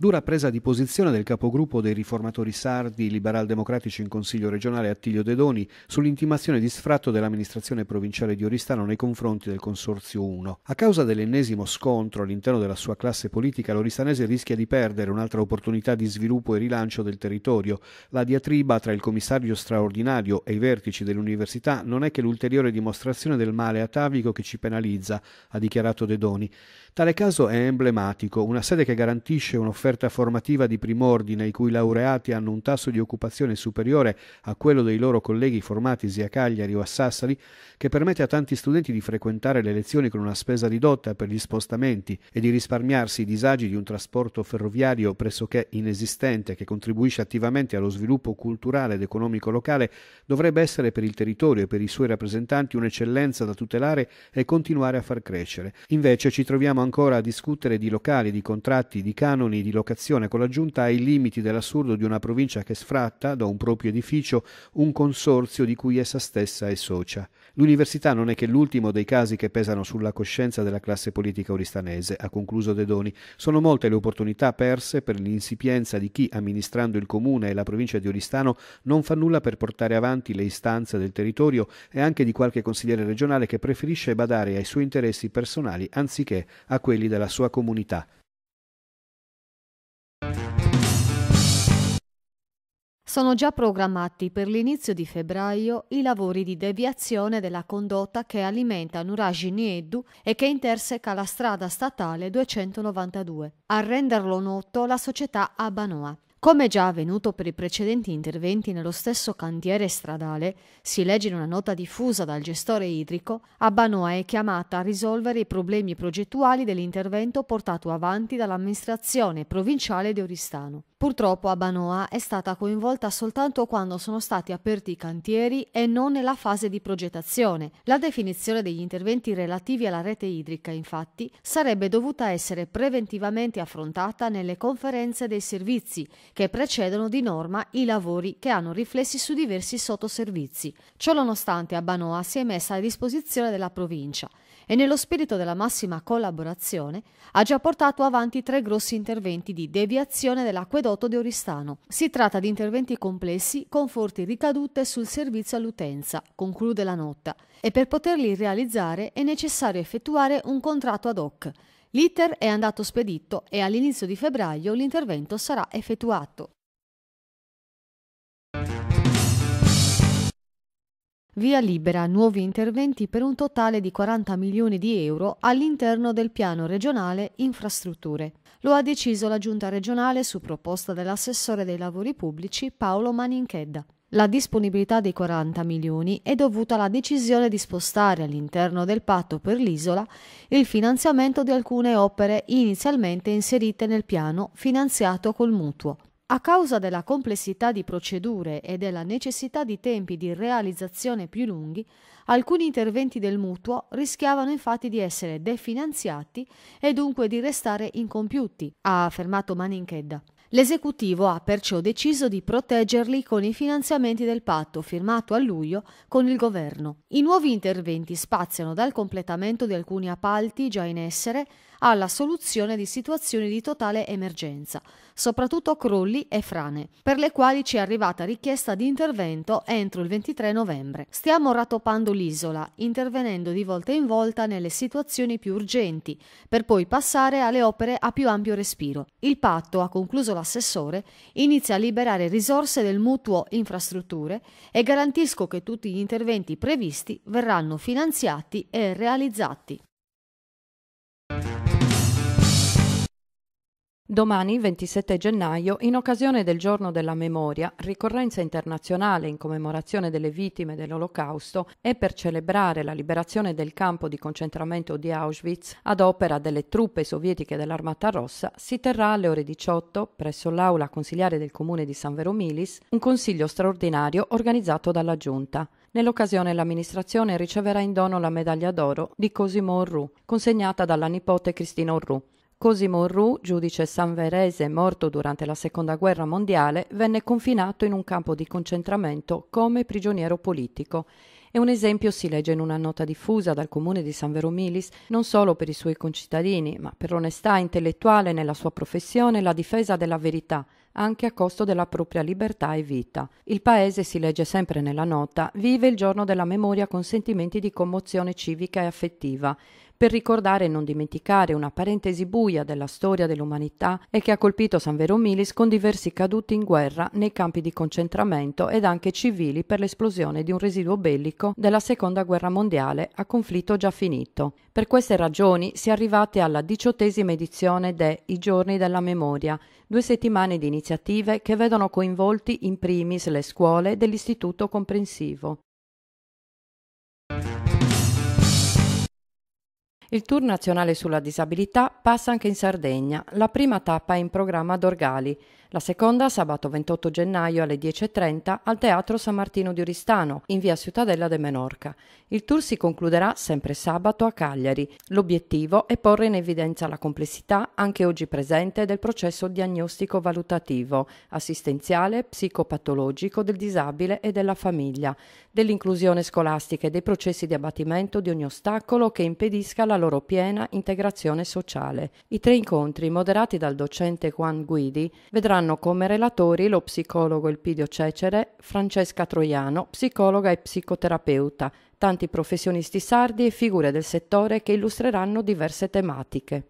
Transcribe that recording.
Dura presa di posizione del capogruppo dei riformatori sardi liberal-democratici in Consiglio regionale Attilio De Doni sull'intimazione di sfratto dell'amministrazione provinciale di Oristano nei confronti del Consorzio 1. A causa dell'ennesimo scontro all'interno della sua classe politica, l'oristanese rischia di perdere un'altra opportunità di sviluppo e rilancio del territorio. La diatriba tra il commissario straordinario e i vertici dell'università non è che l'ulteriore dimostrazione del male atavico che ci penalizza, ha dichiarato De Doni. Tale caso è emblematico, una sede che garantisce un'offerta un'offerta formativa di prim'ordine i cui laureati hanno un tasso di occupazione superiore a quello dei loro colleghi formatisi a Cagliari o a Sassari, che permette a tanti studenti di frequentare le lezioni con una spesa ridotta per gli spostamenti e di risparmiarsi i disagi di un trasporto ferroviario pressoché inesistente che contribuisce attivamente allo sviluppo culturale ed economico locale, dovrebbe essere per il territorio e per i suoi rappresentanti un'eccellenza da tutelare e continuare a far crescere. Invece ci troviamo ancora a discutere di locali, di contratti, di canoni, di locali locazione con l'aggiunta ai limiti dell'assurdo di una provincia che sfratta da un proprio edificio un consorzio di cui essa stessa è socia. L'università non è che l'ultimo dei casi che pesano sulla coscienza della classe politica oristanese, ha concluso De Doni. Sono molte le opportunità perse per l'insipienza di chi, amministrando il comune e la provincia di Oristano, non fa nulla per portare avanti le istanze del territorio e anche di qualche consigliere regionale che preferisce badare ai suoi interessi personali anziché a quelli della sua comunità. Sono già programmati per l'inizio di febbraio i lavori di deviazione della condotta che alimenta Nuragini-Eddu e che interseca la strada statale 292. A renderlo noto la società Abanoa. Come già avvenuto per i precedenti interventi nello stesso cantiere stradale, si legge in una nota diffusa dal gestore idrico, Abanoa è chiamata a risolvere i problemi progettuali dell'intervento portato avanti dall'amministrazione provinciale di Oristano. Purtroppo Abanoa è stata coinvolta soltanto quando sono stati aperti i cantieri e non nella fase di progettazione. La definizione degli interventi relativi alla rete idrica, infatti, sarebbe dovuta essere preventivamente affrontata nelle conferenze dei servizi, che precedono di norma i lavori che hanno riflessi su diversi sottoservizi. Ciononostante Abanoa si è messa a disposizione della provincia e nello spirito della massima collaborazione ha già portato avanti tre grossi interventi di deviazione dell'acquedotto prodotto di Oristano. Si tratta di interventi complessi con forti ricadute sul servizio all'utenza, conclude la nota, e per poterli realizzare è necessario effettuare un contratto ad hoc. L'iter è andato spedito e all'inizio di febbraio l'intervento sarà effettuato. Via libera nuovi interventi per un totale di 40 milioni di euro all'interno del piano regionale infrastrutture. Lo ha deciso la giunta regionale su proposta dell'assessore dei lavori pubblici Paolo Maninchedda. La disponibilità dei 40 milioni è dovuta alla decisione di spostare all'interno del patto per l'isola il finanziamento di alcune opere inizialmente inserite nel piano finanziato col mutuo. A causa della complessità di procedure e della necessità di tempi di realizzazione più lunghi, alcuni interventi del mutuo rischiavano infatti di essere definanziati e dunque di restare incompiuti, ha affermato Maninchedda. L'esecutivo ha perciò deciso di proteggerli con i finanziamenti del patto firmato a luglio con il governo. I nuovi interventi spaziano dal completamento di alcuni appalti già in essere alla soluzione di situazioni di totale emergenza, soprattutto crolli e frane, per le quali ci è arrivata richiesta di intervento entro il 23 novembre. Stiamo ratopando l'isola, intervenendo di volta in volta nelle situazioni più urgenti, per poi passare alle opere a più ampio respiro. Il patto ha concluso la l'assessore, inizia a liberare risorse del mutuo infrastrutture e garantisco che tutti gli interventi previsti verranno finanziati e realizzati. Domani, 27 gennaio, in occasione del Giorno della Memoria, ricorrenza internazionale in commemorazione delle vittime dell'Olocausto e per celebrare la liberazione del campo di concentramento di Auschwitz ad opera delle truppe sovietiche dell'Armata Rossa, si terrà alle ore 18 presso l'aula consigliare del comune di San Veromilis un consiglio straordinario organizzato dalla Giunta. Nell'occasione l'amministrazione riceverà in dono la medaglia d'oro di Cosimo Orru, consegnata dalla nipote Cristina Orru. Cosimo Rù, giudice sanverese morto durante la Seconda Guerra Mondiale, venne confinato in un campo di concentramento come prigioniero politico e un esempio si legge in una nota diffusa dal comune di San Vero Milis, non solo per i suoi concittadini, ma per l'onestà intellettuale nella sua professione e la difesa della verità, anche a costo della propria libertà e vita. Il paese, si legge sempre nella nota, vive il giorno della memoria con sentimenti di commozione civica e affettiva, per ricordare e non dimenticare una parentesi buia della storia dell'umanità e che ha colpito San Vero Milis con diversi caduti in guerra nei campi di concentramento ed anche civili per l'esplosione di un residuo bellico della Seconda Guerra Mondiale a conflitto già finito. Per queste ragioni si è arrivati alla diciottesima edizione de I Giorni della Memoria, due settimane di iniziative che vedono coinvolti in primis le scuole dell'istituto comprensivo. Il tour nazionale sulla disabilità passa anche in Sardegna, la prima tappa è in programma ad Orgali. La seconda sabato 28 gennaio alle 10.30 al Teatro San Martino di Oristano, in via Ciutadella de Menorca. Il tour si concluderà sempre sabato a Cagliari. L'obiettivo è porre in evidenza la complessità, anche oggi presente, del processo diagnostico-valutativo, assistenziale, psicopatologico del disabile e della famiglia, dell'inclusione scolastica e dei processi di abbattimento di ogni ostacolo che impedisca la loro piena integrazione sociale. I tre incontri, moderati dal docente Juan Guidi, vedranno avranno come relatori lo psicologo Elpidio Cecere, Francesca Troiano, psicologa e psicoterapeuta, tanti professionisti sardi e figure del settore che illustreranno diverse tematiche.